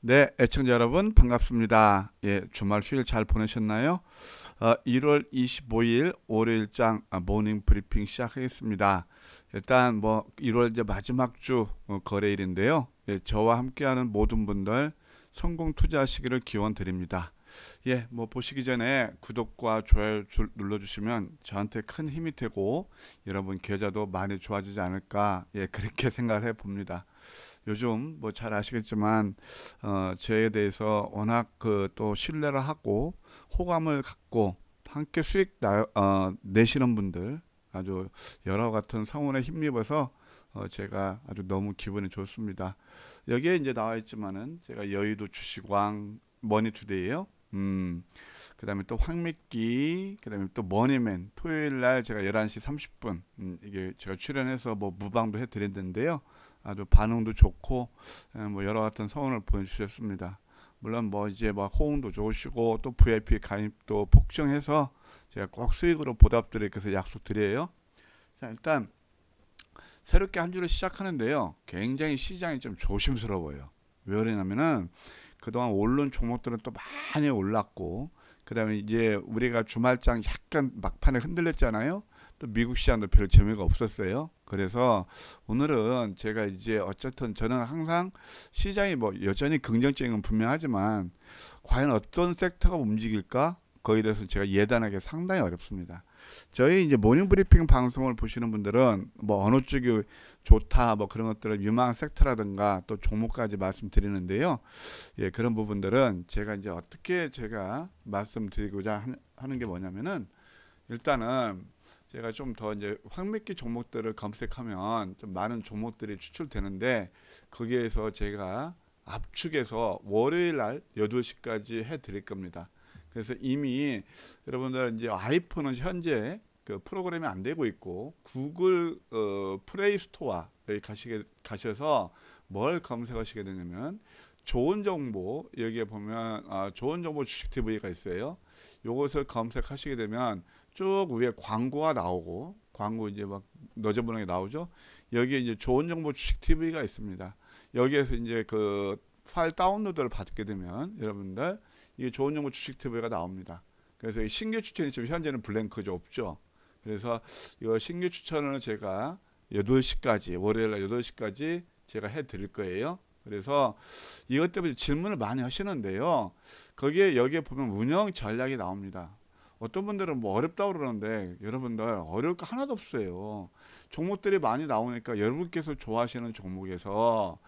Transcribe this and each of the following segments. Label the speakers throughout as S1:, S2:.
S1: 네, 애청자 여러분 반갑습니다. 예, 주말 휴일 잘 보내셨나요? 어, 1월 25일 월요일장 아, 모닝 브리핑 시작하겠습니다. 일단 뭐 1월 이제 마지막 주 어, 거래일인데요. 예, 저와 함께하는 모든 분들 성공 투자하시기를 기원 드립니다. 예, 뭐 보시기 전에 구독과 좋아요 눌러주시면 저한테 큰 힘이 되고 여러분 계좌도 많이 좋아지지 않을까 예 그렇게 생각 해봅니다. 요즘 뭐 잘 아시겠지만 어, 저에 대해서 워낙 그 또 신뢰를 하고 호감을 갖고 함께 수익 나, 어, 내시는 분들 아주 여러 같은 성원에 힘입어서 어, 제가 아주 너무 기분이 좋습니다. 여기에 이제 나와 있지만은 제가 여의도 주식왕 머니투데이요. 음, 그 다음에 또 황미끼, 그 다음에 또 머니맨, 토요일 날 제가 11시 30분, 음, 이게 제가 출연해서 뭐 무방도 해드렸는데요. 아주 반응도 좋고 예, 뭐 여러 같은 성원을 보내주셨습니다 물론 뭐 이제 막 호응도 좋으시고 또 VIP 가입도 폭증해서 제가 꼭 수익으로 보답드릴 것을 약속드려요. 자 일단 새롭게 한 주를 시작하는데요. 굉장히 시장이 좀 조심스러워요. 왜 그러냐면은 그동안 오른 종목들은 또 많이 올랐고 그다음에 이제 우리가 주말장 약간 막판에 흔들렸잖아요. 또 미국 시장도 별 재미가 없었어요. 그래서 오늘은 제가 이제 어쨌든 저는 항상 시장이 뭐 여전히 긍정적인 건 분명하지만 과연 어떤 섹터가 움직일까 거기에 대해서 제가 예단하기 상당히 어렵습니다. 저희 이제 모닝 브리핑 방송을 보시는 분들은 뭐 어느 쪽이 좋다 뭐 그런 것들은 유망 섹터라든가 또 종목까지 말씀드리는데요. 예, 그런 부분들은 제가 이제 어떻게 제가 말씀드리고자 하는 게 뭐냐면은 일단은 제가 좀 더 이제 황매기 종목들을 검색하면 좀 많은 종목들이 추출되는데 거기에서 제가 압축해서 월요일 날 8시까지 해 드릴 겁니다. 그래서 이미 여러분들 이제 아이폰은 현재 그 프로그램이 안 되고 있고 구글 어, 플레이 스토어에 가시게 가셔서 뭘 검색하시게 되냐면 좋은 정보 여기에 보면 아, 좋은 정보 주식 TV가 있어요. 이것을 검색하시게 되면 쭉 위에 광고가 나오고 광고 이제 막 너저분하게 나오죠. 여기에 이제 좋은 정보 주식 TV가 있습니다. 여기에서 이제 그 파일 다운로드를 받게 되면 여러분들 이게 좋은 정보 주식 TV가 나옵니다. 그래서 신규 추천이 지금 현재는 블랭크죠 없죠. 그래서 이 신규 추천을 제가 8시까지 월요일 날 8시까지 제가 해 드릴 거예요. 그래서 이것 때문에 질문을 많이 하시는데요. 거기에 여기에 보면 운영 전략이 나옵니다. 어떤 분들은 뭐 어렵다고 그러는데 여러분들 어려울 거 하나도 없어요. 종목들이 많이 나오니까 여러분께서 좋아하시는 종목에서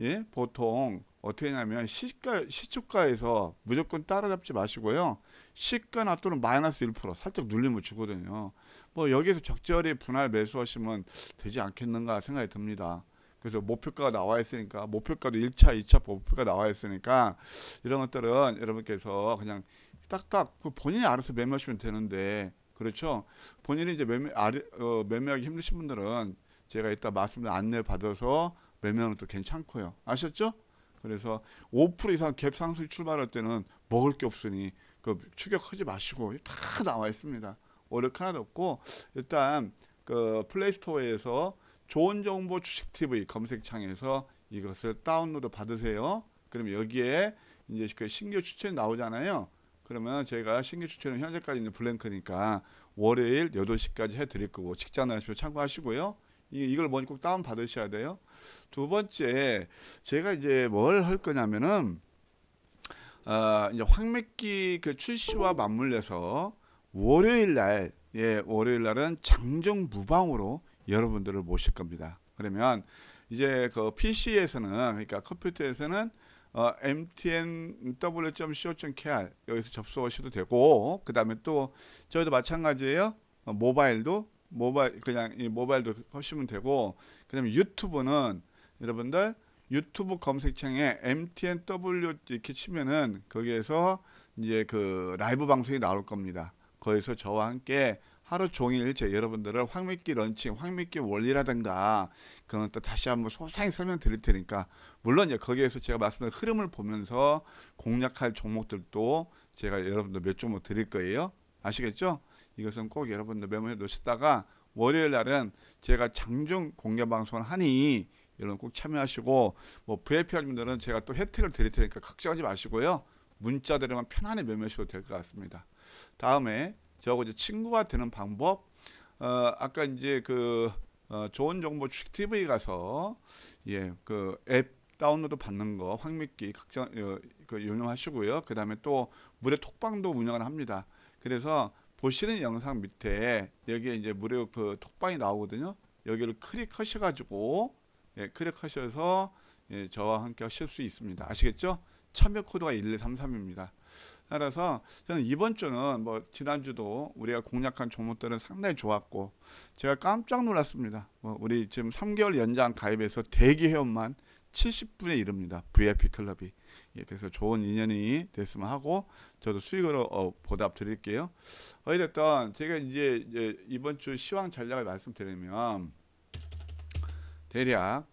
S1: 예? 보통 어떻게 하냐면 시가, 시초가에서 무조건 따라잡지 마시고요. 시가나 또는 마이너스 1% 살짝 눌리면 주거든요. 뭐 여기에서 적절히 분할 매수하시면 되지 않겠는가 생각이 듭니다. 그래서 목표가가 나와 있으니까 목표가도 1차, 2차 목표가 나와 있으니까 이런 것들은 여러분께서 그냥 딱딱 그 본인이 알아서 매매하시면 되는데 그렇죠. 본인이 이제 매매 아래, 어, 매매하기 힘드신 분들은 제가 이따 말씀을 안내 받아서 매매하면 또 괜찮고요. 아셨죠? 그래서 5% 이상 갭 상승 출발할 때는 먹을 게 없으니 그 추격하지 마시고 다 나와 있습니다. 어렵 하나도 없고 일단 그 플레이스토어에서 좋은 정보 주식 TV 검색창에서 이것을 다운로드 받으세요. 그럼 여기에 이제 그 신규 추천이 나오잖아요. 그러면 제가 신규 추천은 현재까지 있는 블랭크니까 월요일 8시까지 해드릴 거고 직장 하시면 참고하시고요. 이걸 먼저 꼭 다운 받으셔야 돼요. 두 번째 제가 이제 뭘 할 거냐면은 어, 이제 황맥기 그 출시와 맞물려서 월요일 날, 예, 월요일 날은 장정 무방으로 여러분들을 모실 겁니다. 그러면 이제 그 PC에서는 그러니까 컴퓨터에서는 어, mtnw.co.kr 여기서 접속하셔도 되고 그 다음에 또 저희도 마찬가지예요 어, 모바일도 모바일 그냥 이 모바일도 하시면 되고 그 다음에 유튜브는 여러분들 유튜브 검색창에 mtnw 이렇게 치면은 거기에서 이제 그 라이브 방송이 나올 겁니다 거기서 저와 함께 하루 종일 제 여러분들을 황미끼 런칭, 황미끼 원리라든가 그런 또 다시 한번 소상히 설명드릴 테니까 물론 이제 거기에서 제가 말씀드린 흐름을 보면서 공략할 종목들도 제가 여러분들 몇 종목 드릴 거예요. 아시겠죠? 이것은 꼭 여러분들 메모해 놓으셨다가 월요일 날은 제가 장중 공개 방송을 하니 여러분 꼭 참여하시고 뭐 v i p 분들은 제가 또 혜택을 드릴 테니까 걱정하지 마시고요. 문자들에만 편안히 메모하셔도 될 것 같습니다. 다음에 저하고 이제 친구가 되는 방법 어, 아까 이제 그 어, 좋은 정보 주식 TV 가서 예그 앱 다운로드 받는 거 황미끼 각자 어, 그 유명하시고요. 그 다음에 또 무료 톡방도 운영을 합니다. 그래서 보시는 영상 밑에 여기에 이제 무료 그 톡방이 나오거든요. 여기를 클릭하셔가지고 예, 클릭하셔서 예, 저와 함께 하실 수 있습니다. 아시겠죠? 참여 코드가 1233입니다. 따라서 저는 이번 주는 뭐 지난주도 우리가 공략한 종목들은 상당히 좋았고 제가 깜짝 놀랐습니다. 뭐 우리 지금 3개월 연장 가입해서 대기 회원만 70분에 이릅니다. VIP 클럽이. 예, 그래서 좋은 인연이 됐으면 하고 저도 수익으로 어, 보답 드릴게요. 어찌든 제가 이제, 이제 이번 주 시황 전략을 말씀드리면 대략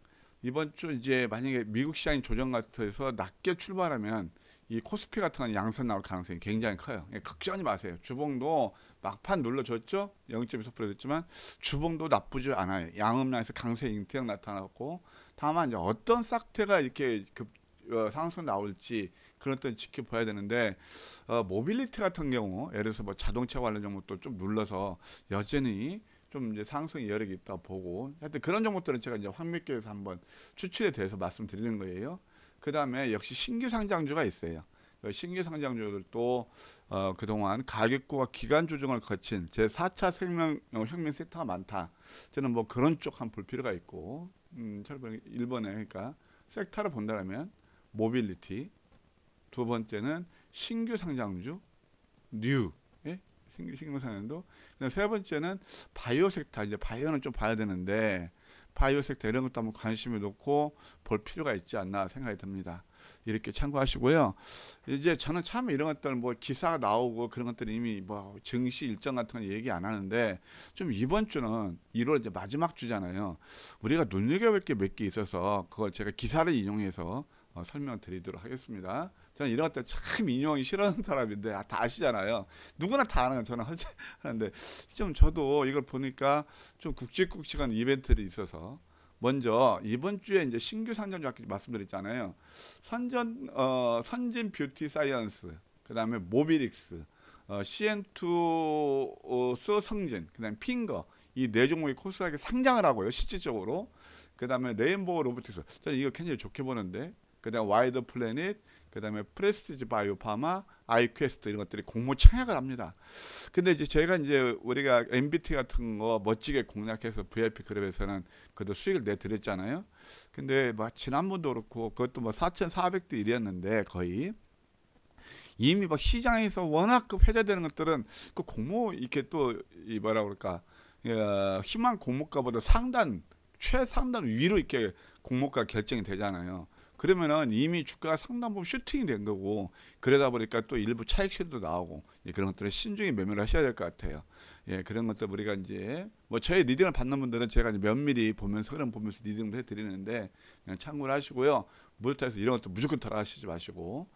S1: 이번 주 이제 만약에 미국 시장이 조정 같아서 낮게 출발하면 이 코스피 같은 건 양산 나올 가능성이 굉장히 커요. 그러니까 걱정하지 마세요. 주봉도 막판 눌러줬죠. 0.24% 됐지만 주봉도 나쁘지 않아요. 양음라에서 강세 인태형 나타났고 다만 이제 어떤 싹태가 이렇게 급 어, 상승 나올지 그런 건 지켜봐야 되는데 어, 모빌리티 같은 경우 예를 들어서 뭐 자동차 관련 종목도 좀 눌러서 여전히 좀 이제 상승 여력이 있다 보고 하여튼 그런 종목들은 제가 이제 황미께서 한번 추출에 대해서 말씀드리는 거예요. 그 다음에 역시 신규 상장주가 있어요. 그 신규 상장주들도 어, 그동안 가격과 기간 조정을 거친 제4차 생명 어, 혁명 세트가 많다. 저는 뭐 그런 쪽 한 볼 필요가 있고 음, 일본에 그러니까 섹터를 본다면 모빌리티 두 번째는 신규 상장주 뉴 예? 신규, 신규 상장도 세 번째는 바이오 섹터 이제 바이오는 좀 봐야 되는데 바이오색터 이런 것도 한번 관심을 놓고 볼 필요가 있지 않나 생각이 듭니다. 이렇게 참고하시고요. 이제 저는 참 이런 것들 뭐 기사 나오고 그런 것들 이미 뭐 증시 일정 같은 건 얘기 안 하는데 좀 이번 주는 1월 이제 마지막 주잖아요. 우리가 눈여겨볼 게 몇 개 있어서 그걸 제가 기사를 인용해서 어 설명드리도록 하겠습니다. 저는 이런 것들 참 인용이 싫어하는 사람인데 아, 다 아시잖아요. 누구나 다 아는 저는 하는데 좀 저도 이걸 보니까 좀 굵직굵직한 이벤트를 있어서 먼저 이번 주에 이제 신규 선전주 아까 말씀드렸잖아요. 선전 어, 선진 뷰티 사이언스 그다음에 모비릭스 어, CN2 수성진 그다음 핑거 이 네 종목이 코스닥에 상장을 하고요 실질적으로 그다음에 레인보우 로보틱스 저는 이거 굉장히 좋게 보는데 그다음 와이드 플래닛 그 다음에 프레스티지 바이오 파마, 아이퀘스트 이런 것들이 공모 청약을 합니다. 근데 이제 저희가 이제 우리가 MBT 같은 거 멋지게 공략해서 VIP 그룹에서는 그래도 수익을 내드렸잖아요. 근데 막 뭐 지난번도 그렇고 그것도 뭐 4,400대 1이었는데 거의 이미 막 시장에서 워낙 그 회자되는 것들은 그 공모 이렇게 또 이 뭐라 그럴까 어, 희망 공모가보다 상단 최상단 위로 이렇게 공모가 결정이 되잖아요. 그러면은 이미 주가가 상당 부분 슈팅이 된 거고 그러다 보니까 또 일부 차익실도 나오고 예, 그런 것들을 신중히 매매를 하셔야 될 것 같아요. 예, 그런 것들 우리가 이제 뭐 저의 리딩을 받는 분들은 제가 이제 면밀히 보면서 그런 보면서 리딩을 해드리는데 그냥 참고를 하시고요. 물타에서 이런 것도 무조건 따라하시지 마시고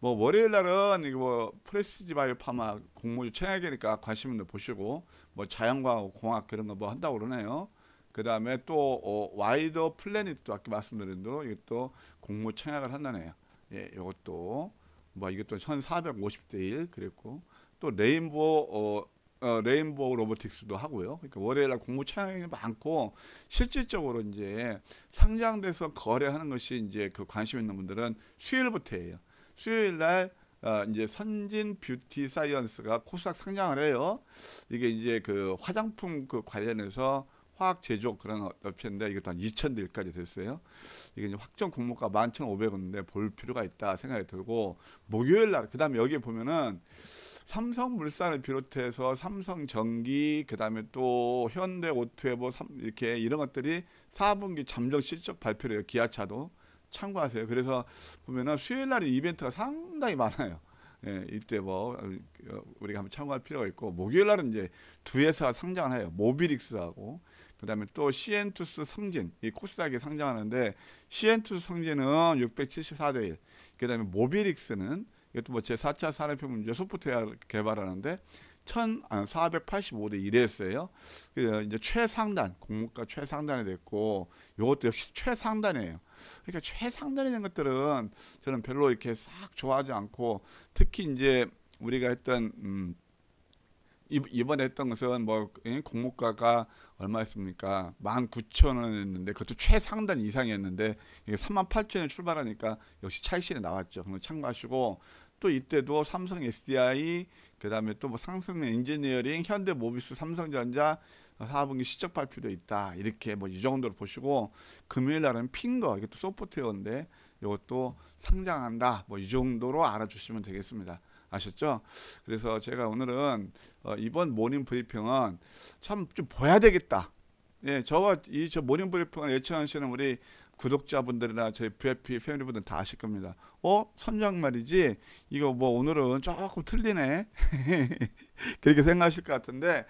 S1: 뭐 월요일 날은 이거 뭐 프레스지 바이오 파마 공모주 청약이니까 관심 있는 보시고 뭐 자연과학 공학 그런 거 뭐 한다고 그러네요. 그 다음에 또 어, 와이더 플래닛도 아까 말씀드린 대로 이것도 공모 청약을 한다네요. 예, 이것도 뭐 이게 또 1450대 1 그랬고 또레인보 어, 어, 레인보 로보틱스도 하고요. 그러니까 월요일날 공모 청약이 많고 실질적으로 이제 상장돼서 거래하는 것이 이제 그 관심 있는 분들은 수요일부터예요. 수요일날 어, 이제 선진 뷰티 사이언스가 코스닥 상장을 해요. 이게 이제 그 화장품 그 관련해서 화학 제조 그런 업체인데 이것도 한 2천 대일까지 됐어요. 이게 이제 확정 공모가 11,500원인데 볼 필요가 있다 생각이 들고 목요일 날 그다음에 여기 보면은 삼성물산을 비롯해서 삼성전기 그다음에 또 현대 오토에보 이렇게 이런 것들이 4분기 잠정 실적 발표를 해요. 기아차도 참고하세요. 그래서 보면은 수요일 날 이벤트가 상당히 많아요. 예, 이때 뭐 우리가 한번 참고할 필요가 있고 목요일 날은 이제 두 회사 상장을 해요. 모비릭스하고 그다음에 또 시엔투스 성진 이 코스닥에 상장하는데 시엔투스 성진은 674대 1. 그다음에 모비릭스는 이것도 뭐 제 4차 산업혁명 제 소프트웨어 개발하는데 1485대 아, 1이었어요. 그 이제 최상단 공모가 최상단이 됐고 이것도 역시 최상단이에요. 그러니까 최상단이 된 것들은 저는 별로 이렇게 싹 좋아하지 않고 특히 이제 우리가 했던 음, 이번에 했던 것은 뭐 예, 공모가가 얼마였습니까? 19,000원이었는데 그것도 최상단 이상이었는데 이게 38,000원에 출발하니까 역시 차익실에 나왔죠. 그럼 참고하시고 또 이때도 삼성 SDI 그다음에 또뭐 상승 엔지니어링, 현대 모비스, 삼성전자 4분기 실적 발표도 있다. 이렇게 뭐 이 정도로 보시고 금요일 날은 핀거 이게 또 소프트웨어인데 이것도 상장한다. 뭐 이 정도로 알아주시면 되겠습니다. 아셨죠? 그래서 제가 오늘은 어, 이번 모닝 브리핑은 참 좀 봐야 되겠다. 예, 저와 이 저 모닝 브리핑을 예청하시는 우리 구독자분들이나 저희 VIP 패밀리분들 다 아실 겁니다. 어? 선장 말이지? 이거 뭐 오늘은 조금 틀리네? 그렇게 생각하실 것 같은데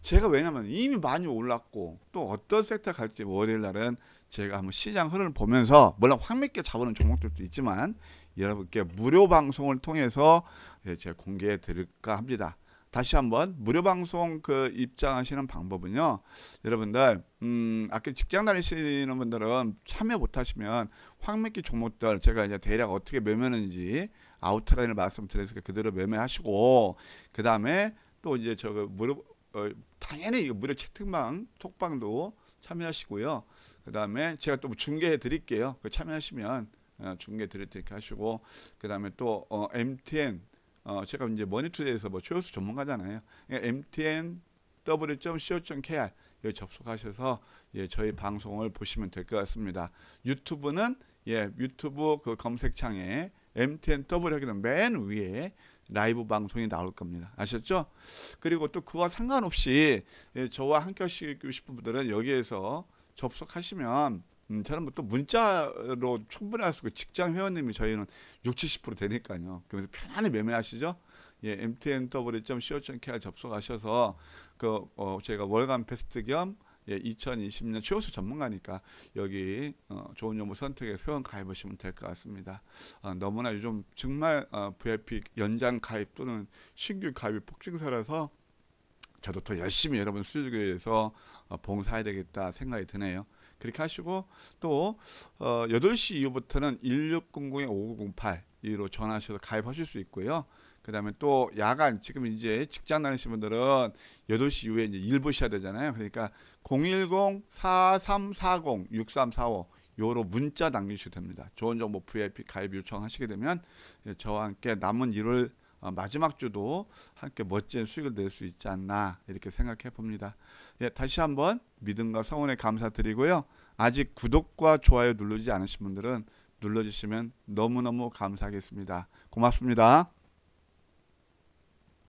S1: 제가 왜냐면 이미 많이 올랐고 또 어떤 섹터 갈지 월요일 날은 제가 한번 시장 흐름을 보면서 물론 확 맺게 잡아놓은 종목들도 있지만 여러분께 무료 방송을 통해서 예, 제 공개해 드릴까 합니다. 다시 한번 무료 방송 그 입장하시는 방법은요. 여러분들 음 아까 직장 다니시는 분들은 참여 못 하시면 황매기 종목들 제가 이제 대략 어떻게 매매하는지 아웃라인을 말씀드렸으 그대로 매매하시고 그다음에 또 이제 저 그 무료 어, 당연히 무료 채팅방 톡방도 참여하시고요. 그다음에 제가 또 중계해 드릴게요. 그 참여하시면 중계 드릴 테니까 하시고 그 다음에 또 어, MTN 어, 제가 이제 머니투데이에서 뭐 최우수 전문가잖아요. 그러니까 MTN w.co.kr 여기 접속하셔서 예, 저희 방송을 보시면 될 것 같습니다. 유튜브는 예, 유튜브 그 검색창에 MTN W 하게 되맨 위에 라이브 방송이 나올 겁니다. 아셨죠? 그리고 또 그와 상관없이 예, 저와 함께 하시고 싶은 분들은 여기에서 접속하시면 음, 저는 뭐또 문자로 충분히 할 수 있고 직장 회원님이 저희는 60, 70% 되니까요. 그래서 편안히 매매하시죠. 예, mtnw.co.kr 접속하셔서 그 어, 저희가 월간 베스트 겸 예, 2020년 최우수 전문가니까 여기 어, 좋은 연구 선택해서 회원 가입하시면 될 것 같습니다. 어, 너무나 요즘 정말 어, VIP 연장 가입 또는 신규 가입이 폭증세라서 저도 더 열심히 여러분 수익에 의해서 어, 봉사해야 되겠다 생각이 드네요. 그렇게 하시고 또 어, 8시 이후부터는 1600-5908로 전화하셔서 가입하실 수 있고요. 그 다음에 또 야간 지금 이제 직장 다니시는 분들은 8시 이후에 이제 일 보셔야 되잖아요. 그러니까 010-4340-6345 요로 문자 남기셔도 됩니다. 좋은 정보 VIP 가입 요청하시게 되면 예, 저와 함께 남은 일을 어, 마지막 주도 함께 멋진 수익을 낼 수 있지 않나 이렇게 생각해 봅니다. 예, 다시 한번 믿음과 성원에 감사드리고요. 아직 구독과 좋아요 누르지 않으신 분들은 눌러주시면 너무너무 감사하겠습니다. 고맙습니다.